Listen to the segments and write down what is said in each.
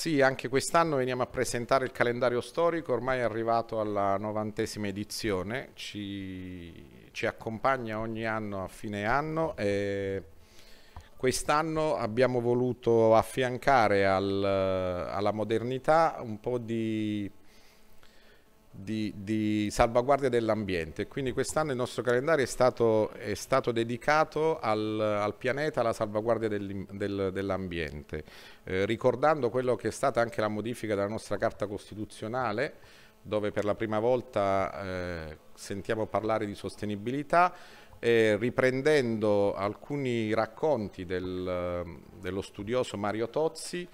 Sì, anche quest'anno veniamo a presentare il calendario storico, ormai è arrivato alla novantesima edizione, ci, ci accompagna ogni anno a fine anno e quest'anno abbiamo voluto affiancare al, alla modernità un po' di di, di salvaguardia dell'ambiente. Quindi quest'anno il nostro calendario è stato, è stato dedicato al, al, pianeta, alla salvaguardia del, del, dell'ambiente, eh, ricordando quello che è stata anche la modifica della nostra Carta Costituzionale, dove per la prima volta eh, sentiamo parlare di sostenibilità, eh, riprendendo alcuni racconti del, dello studioso Mario Tozzi,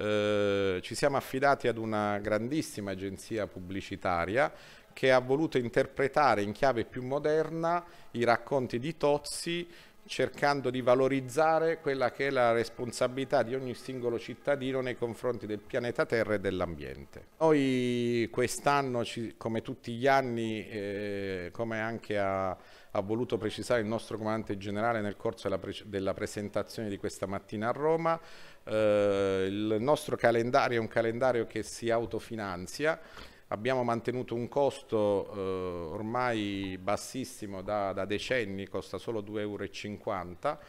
eh, ci siamo affidati ad una grandissima agenzia pubblicitaria che ha voluto interpretare in chiave più moderna i racconti di Tozzi cercando di valorizzare quella che è la responsabilità di ogni singolo cittadino nei confronti del pianeta Terra e dell'ambiente. Noi quest'anno, come tutti gli anni, eh, come anche ha, ha, voluto precisare il nostro comandante generale nel corso della, pre della presentazione di questa mattina a Roma, eh, il nostro calendario è un calendario che si autofinanzia abbiamo mantenuto un costo eh, ormai bassissimo da, da, decenni, costa solo 2,50 euro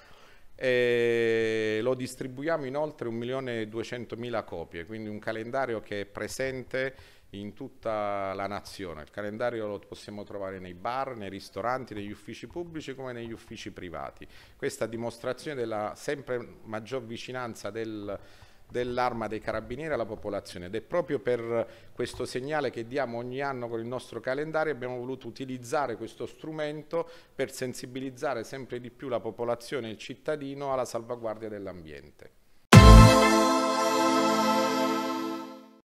e lo distribuiamo in oltre 1.200.000 copie, quindi un calendario che è presente in tutta la nazione. Il calendario lo possiamo trovare nei bar, nei ristoranti, negli uffici pubblici come negli uffici privati. Questa dimostrazione della sempre maggior vicinanza del dell'arma dei carabinieri alla popolazione ed è proprio per questo segnale che diamo ogni anno con il nostro calendario abbiamo voluto utilizzare questo strumento per sensibilizzare sempre di più la popolazione e il cittadino alla salvaguardia dell'ambiente.